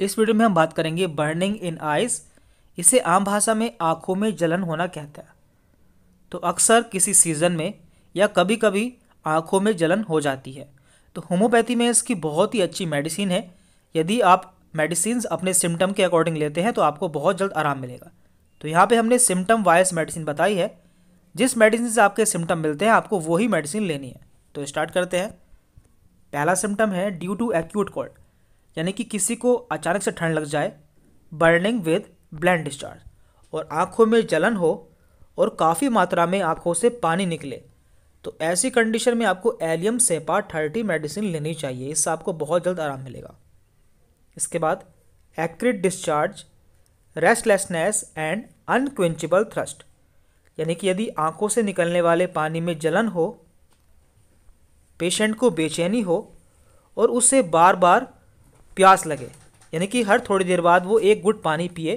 इस वीडियो में हम बात करेंगे बर्निंग इन आइज़ इसे आम भाषा में आँखों में जलन होना कहते हैं तो अक्सर किसी सीज़न में या कभी कभी आँखों में जलन हो जाती है तो होम्योपैथी में इसकी बहुत ही अच्छी मेडिसिन है यदि आप मेडिसिन अपने सिम्टम के अकॉर्डिंग लेते हैं तो आपको बहुत जल्द आराम मिलेगा तो यहाँ पे हमने सिम्टम वाइज मेडिसिन बताई है जिस मेडिसिन से आपके सिम्टम मिलते हैं आपको वही मेडिसिन लेनी है तो स्टार्ट करते हैं पहला सिम्टम है ड्यू टू एक्यूट कोल्ड यानी कि किसी को अचानक से ठंड लग जाए बर्निंग विद ब्लैंड डिस्चार्ज और आँखों में जलन हो और काफ़ी मात्रा में आँखों से पानी निकले तो ऐसी कंडीशन में आपको एलियम सेपा थर्टी मेडिसिन लेनी चाहिए इससे आपको बहुत जल्द आराम मिलेगा इसके बाद acrid discharge restlessness and unquenchable thirst यानी कि यदि आंखों से निकलने वाले पानी में जलन हो पेशेंट को बेचैनी हो और उसे बार बार प्यास लगे यानी कि हर थोड़ी देर बाद वो एक गुट पानी पिए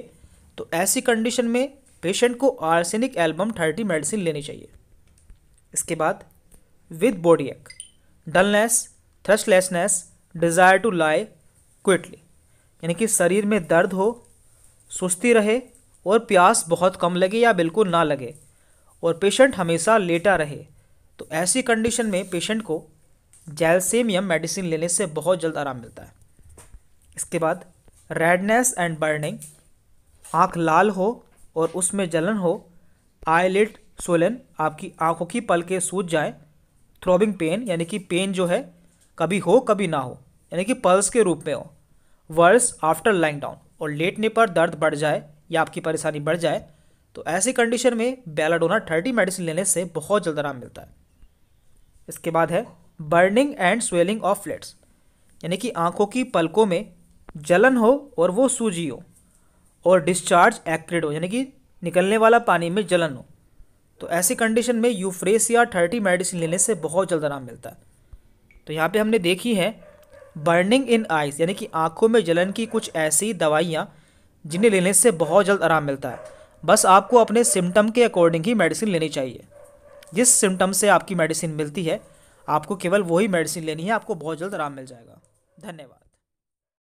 तो ऐसी कंडीशन में पेशेंट को आर्सेनिक एल्बम थर्टी मेडिसिन लेनी चाहिए इसके बाद with bodily dullness thirstlessness desire to lie quietly यानी कि शरीर में दर्द हो सुस्ती रहे और प्यास बहुत कम लगे या बिल्कुल ना लगे और पेशेंट हमेशा लेटा रहे तो ऐसी कंडीशन में पेशेंट को जैलसेम मेडिसिन लेने से बहुत जल्द आराम मिलता है इसके बाद रेडनेस एंड बर्निंग आँख लाल हो और उसमें जलन हो आईलिड सोलन आपकी आँखों की के सूज जाए थ्रोबिंग पेन यानी कि पेन जो है कभी हो कभी ना हो यानी कि पल्स के रूप में हो वर्स आफ्टर लाइंग डाउन और लेटने पर दर्द बढ़ जाए या आपकी परेशानी बढ़ जाए तो ऐसी कंडीशन में बेलाडोना थर्टी मेडिसिन लेने से बहुत जल्द आराम मिलता है इसके बाद है burning and swelling of flats यानी कि आँखों की पलकों में जलन हो और वो सूजी हो और डिस्चार्ज एक्रिड हो यानी कि निकलने वाला पानी में जलन हो तो ऐसी कंडीशन में यूफ्रेसिया थर्टी मेडिसिन लेने से बहुत जल्द आराम मिलता है तो यहाँ पे हमने देखी है बर्निंग इन आइज यानी कि आंखों में जलन की कुछ ऐसी दवाइयाँ जिन्हें लेने से बहुत जल्द आराम मिलता है बस आपको अपने सिम्टम के अकॉर्डिंग ही मेडिसिन लेनी चाहिए जिस सिम्टम से आपकी मेडिसिन मिलती है आपको केवल वही मेडिसिन लेनी है आपको बहुत जल्द आराम मिल जाएगा धन्यवाद